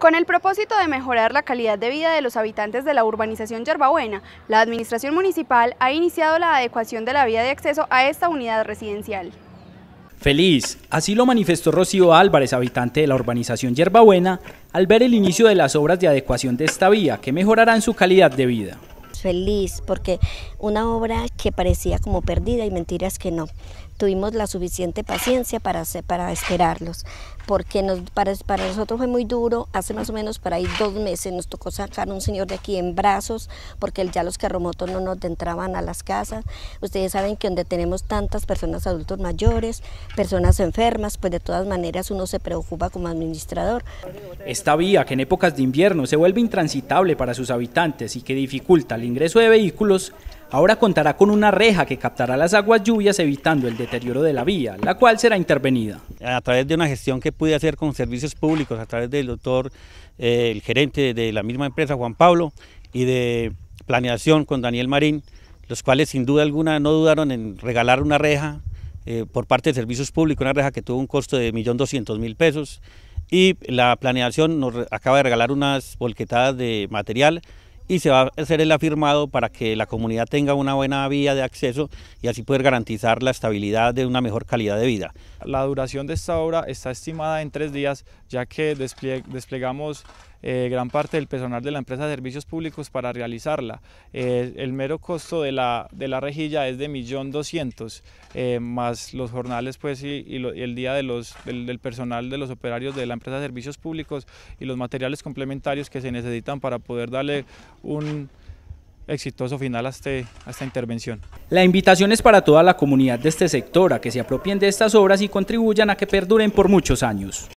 Con el propósito de mejorar la calidad de vida de los habitantes de la urbanización Yerbabuena, la Administración Municipal ha iniciado la adecuación de la vía de acceso a esta unidad residencial. Feliz, así lo manifestó Rocío Álvarez, habitante de la urbanización Yerbabuena, al ver el inicio de las obras de adecuación de esta vía, que mejorarán su calidad de vida feliz, porque una obra que parecía como perdida y mentiras que no. Tuvimos la suficiente paciencia para, para esperarlos, porque nos, para, para nosotros fue muy duro. Hace más o menos para ahí dos meses nos tocó sacar a un señor de aquí en brazos, porque ya los carromotos no nos entraban a las casas. Ustedes saben que donde tenemos tantas personas adultos mayores, personas enfermas, pues de todas maneras uno se preocupa como administrador. Esta vía que en épocas de invierno se vuelve intransitable para sus habitantes y que dificulta el ingreso de vehículos, ahora contará con una reja que captará las aguas lluvias evitando el deterioro de la vía, la cual será intervenida. A través de una gestión que pude hacer con servicios públicos, a través del doctor, eh, el gerente de la misma empresa, Juan Pablo, y de planeación con Daniel Marín, los cuales sin duda alguna no dudaron en regalar una reja eh, por parte de servicios públicos, una reja que tuvo un costo de 1.200.000 pesos, y la planeación nos acaba de regalar unas bolquetadas de material y se va a hacer el afirmado para que la comunidad tenga una buena vía de acceso y así poder garantizar la estabilidad de una mejor calidad de vida. La duración de esta obra está estimada en tres días, ya que desplegamos eh, gran parte del personal de la empresa de servicios públicos para realizarla. Eh, el mero costo de la, de la rejilla es de 1.200.000, eh, más los jornales pues, y, el día de los, del personal de los operarios de la empresa de servicios públicos y los materiales complementarios que se necesitan para poder darle un exitoso final este, a, esta intervención. La invitación es para toda la comunidad de este sector a que se apropien de estas obras y contribuyan a que perduren por muchos años.